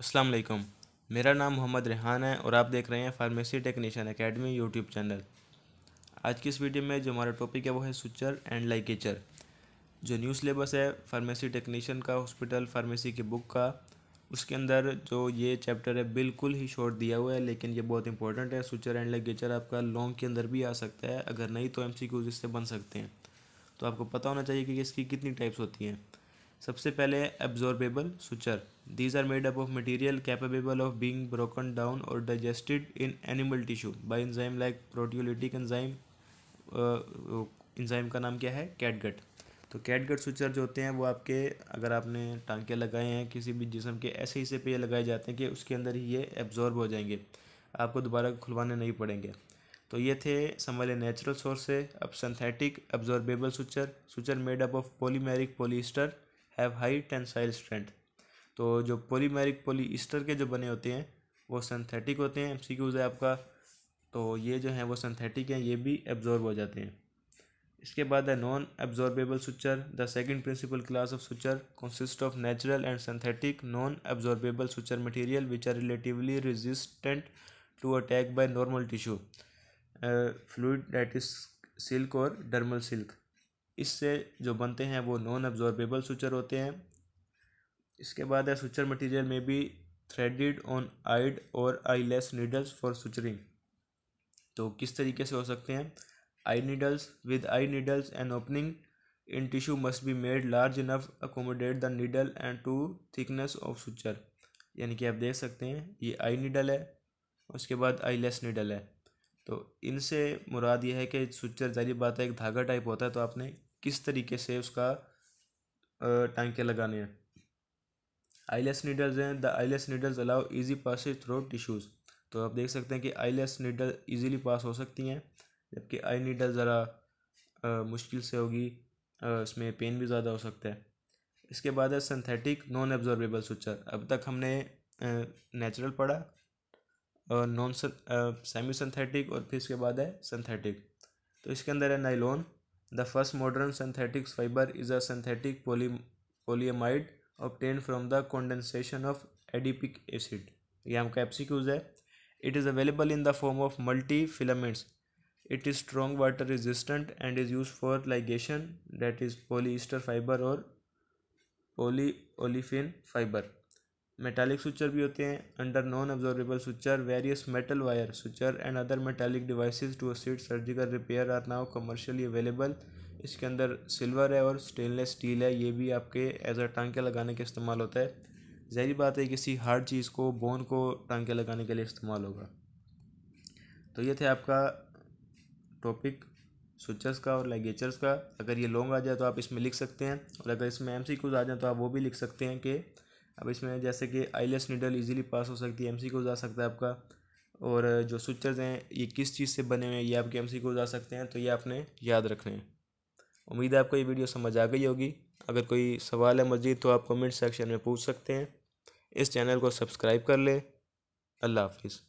अस्सलाम वालेकुम मेरा नाम मोहम्मद रेहान है और आप देख रहे हैं pharmacy technician academy YouTube channel आज की इस वीडियो में जो हमारा टॉपिक है वो है सुचर एंड लाइकेचर जो न्यू सिलेबस है फार्मेसी टेक्नीशियन का हॉस्पिटल फार्मेसी की बुक का उसके अंदर जो ये चैप्टर है बिल्कुल ही शॉर्ट दिया हुआ है लेकिन ये बहुत इंपॉर्टेंट है सुचर एंड लाइकेचर आपका लॉन्ग के अंदर भी आ सकता है अगर नहीं तो एम सी इससे बन सकते हैं तो आपको पता होना चाहिए कि इसकी कितनी टाइप्स होती हैं सबसे पहले absorbable suture these are made up of material capable of being broken down और digested in animal tissue by enzyme like proteolytic enzyme enzyme का नाम क्या है कैटगट तो कैटगट सुचर जो होते हैं वो आपके अगर आपने टांके लगाए हैं किसी भी जिसम के ऐसे हिस्से पे ये लगाए जाते हैं कि उसके अंदर ही ये एब्जॉर्ब हो जाएंगे आपको दोबारा खुलवाने नहीं पड़ेंगे तो ये थे संभाले नेचुरल सोर्स से अब synthetic absorbable suture suture made up of polymeric polyester have high tensile strength तो जो पोलीमेरिक पोलीस्टर के जो बने होते हैं वो सिंथेटिक होते हैं क्यूज है आपका तो ये जो है वो सिंथेटिक हैं ये भी एब्जॉर्ब हो जाते हैं इसके बाद है non absorbable suture the second principal class of suture consist of natural and synthetic non absorbable suture material which are relatively resistant to attack by normal tissue fluid that is silk और dermal silk इससे जो बनते हैं वो non absorbable suture होते हैं इसके बाद है सुचर मटेरियल में भी थ्रेडिड ऑन आइड और eyeless needles for suturing तो किस तरीके से हो सकते हैं eye needles with eye needles and opening in tissue must be made large enough accommodate the needle and to thickness of suture यानी कि आप देख सकते हैं ये आई नीडल है उसके बाद आई लेस नीडल है तो इनसे मुराद ये है कि सुचर जारी बात है एक धागा टाइप होता है तो आपने किस तरीके से उसका टांके लगाने हैं आईलेस नीडल्स हैं the eyeless needles allow easy pass through tissues तो आप देख सकते हैं कि आईलेस नीडल इजीली पास हो सकती हैं जबकि आई नीडल ज़रा मुश्किल से होगी इसमें पेन भी ज़्यादा हो सकता है इसके बाद है सिंथेटिक नॉन एब्जॉर्बेबल सुचर अब तक हमने नेचुरल पढ़ा और नॉन सेमी सिंथेटिक और फिर इसके बाद है सिंथेटिक तो इसके अंदर है nylon The first modern synthetic fiber is a synthetic poly- polyamide obtained from the condensation of adipic acid. It is available in the form of multi filaments. It is strong water resistant and is used for ligation, that is, polyester fiber or polyolefin fiber. Metallic suture भी होते हैं under non absorbable suture various metal wire suture and other metallic devices to assist surgical repair are now commercially available इसके अंदर silver है और stainless steel है ये भी आपके एज अ टांके लगाने के इस्तेमाल होता है जहरी बात है किसी हार्ड चीज़ को बोन को टांके लगाने के लिए इस्तेमाल होगा तो ये थे आपका टॉपिक स्विचर्स का और लैगेचर्स का अगर ये लॉन्ग आ जाए तो आप इसमें लिख सकते हैं और अगर इसमें एम सी क्यूज़ आ जाए तो आप वो भी लिख सकते हैं कि अब इसमें जैसे कि आईलेस निडल इजीली पास हो सकती है को जा सकता है आपका और जो स्विचर्स हैं ये किस चीज़ से बने हुए हैं ये आपके को जा सकते हैं तो ये आपने याद रखने हैं उम्मीद है आपको ये वीडियो समझ आ गई होगी अगर कोई सवाल है मजीद तो आप कमेंट सेक्शन में पूछ सकते हैं इस चैनल को सब्सक्राइब कर लें अल्लाह हाफिज़